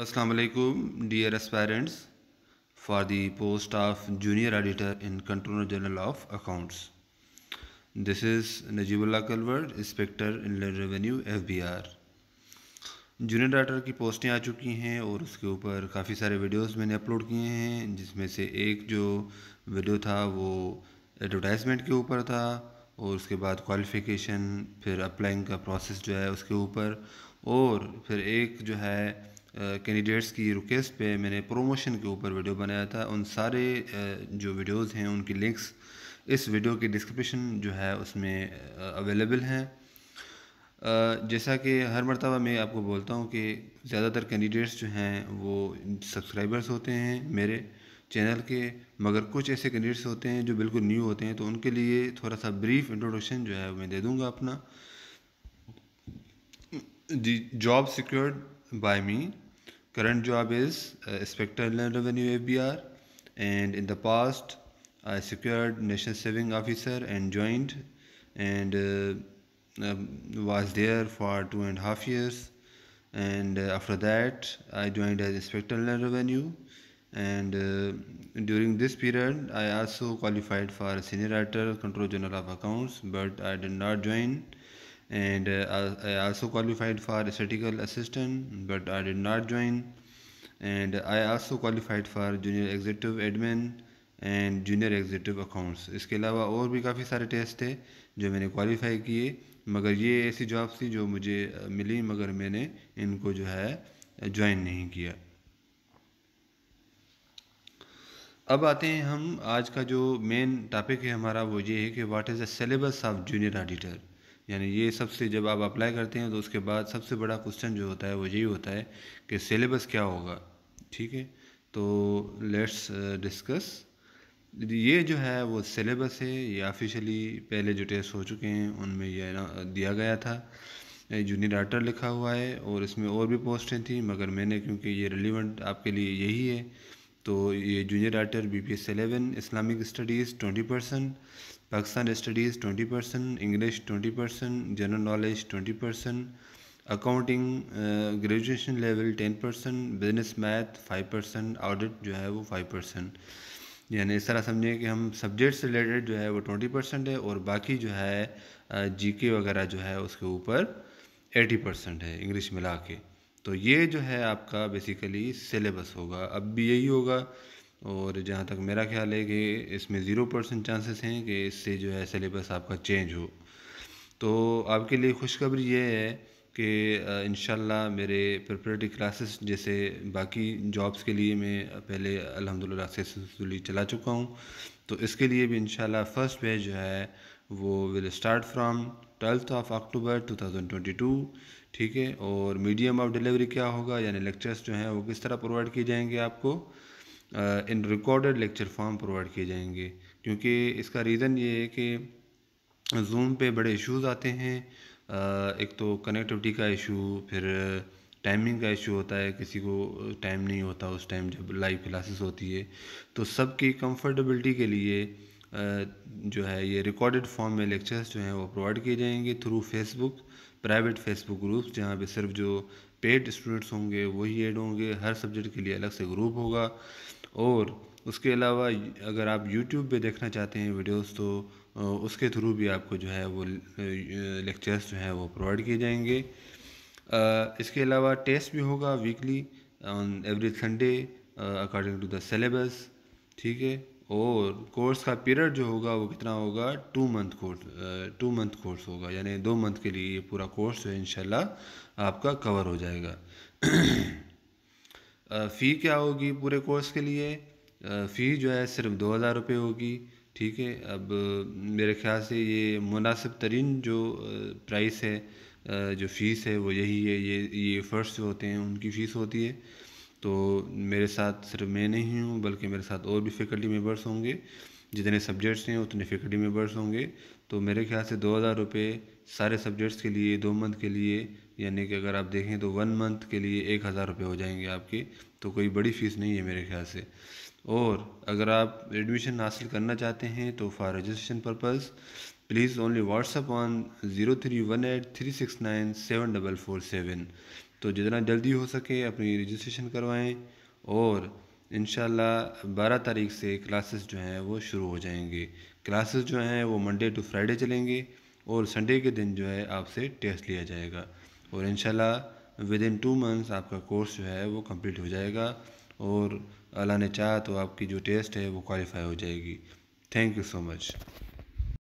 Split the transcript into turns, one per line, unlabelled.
अस्सलाम वालेकुम dear aspirants for the post of junior editor in controller general of accounts this is Najibullah कलवर्ड inspector in revenue or junior editor की पोस्टें आ चुकी हैं और उसके ऊपर काफ़ी सारे वीडियोज़ मैंने अपलोड किए हैं जिसमें से एक जो वीडियो था वो एडवर्टाइजमेंट के ऊपर था और उसके बाद क्वालिफिकेशन फिर अप्लाइंग का प्रोसेस जो है उसके ऊपर और फिर एक जो है कैंडिडेट्स की रिक्वेस्ट पे मैंने प्रोमोशन के ऊपर वीडियो बनाया था उन सारे जो वीडियोस हैं उनकी लिंक्स इस वीडियो के डिस्क्रिप्शन जो है उसमें अवेलेबल हैं जैसा कि हर मरतबा मैं आपको बोलता हूँ कि ज़्यादातर कैंडिडेट्स जो हैं वो सब्सक्राइबर्स होते हैं मेरे चैनल के मगर कुछ ऐसे कैंडिडेट्स होते हैं जो बिल्कुल न्यू होते हैं तो उनके लिए थोड़ा सा ब्रीफ इंट्रोडक्शन जो है मैं दे दूँगा अपना the job secured by me current job is uh, Inspector Inland Revenue ABR and in the past I secured National Saving Officer and joined and uh, um, was there for two and a half years and uh, after that I joined as Inspector Inland Revenue and uh, during this period I also qualified for Senior editor Control General of Accounts but I did not join and uh, I also qualified for statistical assistant but I did not join and I also qualified for junior executive admin and junior executive accounts इसके अलावा और भी काफ़ी सारे test थे जो मैंने qualify किए मगर ये ऐसी जॉब थी जो मुझे uh, मिली मगर मैंने इनको जो है ज्वाइन uh, नहीं किया अब आते हैं हम आज का जो मेन टॉपिक है हमारा वो ये है कि what is the syllabus of junior auditor यानी ये सबसे जब आप अप्लाई करते हैं तो उसके बाद सबसे बड़ा क्वेश्चन जो होता है वो यही होता है कि सिलेबस क्या होगा ठीक है तो लेट्स डिस्कस uh, ये जो है वो सिलेबस है ये ऑफिशियली पहले जो टेस्ट हो चुके हैं उनमें यह दिया गया था जूनियर आर्टर लिखा हुआ है और इसमें और भी पोस्टें थी मगर मैंने क्योंकि ये रिलीवेंट आपके लिए यही है तो ये junior auditor B P S eleven Islamic studies twenty percent Pakistan studies twenty percent English twenty percent general knowledge twenty percent accounting graduation level ten percent business math five percent audit जो है वो five percent यानी इस तरह समझें कि हम subject से रिलेटेड जो है वो ट्वेंटी परसेंट है और बाकी जो है जी uh, के वगैरह जो है उसके ऊपर एटी परसेंट है इंग्लिश मिला के तो ये जो है आपका बेसिकली सिलेबस होगा अब भी यही होगा और जहाँ तक मेरा ख्याल है कि इसमें ज़ीरो परसेंट चांसेस हैं कि इससे जो है सिलेबस आपका चेंज हो तो आपके लिए खुशखबरी ये है कि इन मेरे प्रिपरेटरी क्लासेस जैसे बाकी जॉब्स के लिए मैं पहले अलहमदिल्ला सक्सेसफुली चला चुका हूँ तो इसके लिए भी इन फर्स्ट बैच जो है वो will start from twelfth of October 2022 ठीक है और मीडियम ऑफ डिलीवरी क्या होगा यानी लेक्चर्स जो हैं वो किस तरह प्रोवाइड किए जाएंगे आपको in recorded lecture form provide किए जाएंगे क्योंकि इसका रीज़न ये है कि जूम पे बड़े इश्यूज आते हैं एक तो कनेक्टिविटी का इशू फिर टाइमिंग का इशू होता है किसी को टाइम नहीं होता उस टाइम जब लाइव क्लासेस होती है तो सबकी कंफर्टेबिलिटी के लिए जो है ये रिकॉर्डेड फॉर्म में लेक्चर्स जो हैं वो प्रोवाइड किए जाएंगे through Facebook private Facebook groups जहाँ पे सिर्फ जो पेड स्टूडेंट्स होंगे वही ऐड होंगे हर सब्जेक्ट के लिए अलग से ग्रुप होगा और उसके अलावा अगर आप यूट्यूब पे देखना चाहते हैं वीडियोस तो उसके थ्रू भी आपको जो है वो लेक्चर्स जो हैं वो प्रोवाइड किए जाएंगे इसके अलावा टेस्ट भी होगा weekly on every Sunday according to the syllabus ठीक है और कोर्स का पीरियड जो होगा वो कितना होगा two month course two month course होगा यानी दो मंथ के लिए ये पूरा कोर्स जो है इनशाला आपका कवर हो जाएगा फ़ी क्या होगी पूरे कोर्स के लिए फ़ी जो है सिर्फ दो हज़ार रुपये होगी ठीक है अब मेरे ख्याल से ये मुनासिब तरीन जो प्राइस है जो फ़ीस है वो यही है ये ये फर्स्ट होते हैं उनकी फ़ीस होती है तो मेरे साथ सिर्फ मैं नहीं हूँ बल्कि मेरे साथ और भी फैकल्टी मेम्बर्स होंगे जितने सब्जेक्ट्स हैं उतने फैकल्टी मेम्बर्स होंगे तो मेरे ख्याल से दो हज़ार रुपये सारे सब्जेक्ट्स के लिए दो मंथ के लिए यानी कि अगर आप देखें तो वन मंथ के लिए एक हज़ार रुपये हो जाएंगे आपके तो कोई बड़ी फ़ीस नहीं है मेरे ख्याल से और अगर आप एडमिशन हासिल करना चाहते हैं तो for registration purpose please only WhatsApp on zero three one eight three six nine seven double four seven तो जितना जल्दी हो सके अपनी रजिस्ट्रेशन करवाएं और इन 12 तारीख से क्लासेस जो हैं वो शुरू हो जाएंगे क्लासेस जो हैं वो मंडे टू फ्राइडे चलेंगे और संडे के दिन जो है आपसे टेस्ट लिया जाएगा और in within two months आपका कोर्स जो है वो कंप्लीट हो जाएगा और अला ने चाह तो आपकी जो टेस्ट है वो क्वालिफाई हो जाएगी थैंक यू सो मच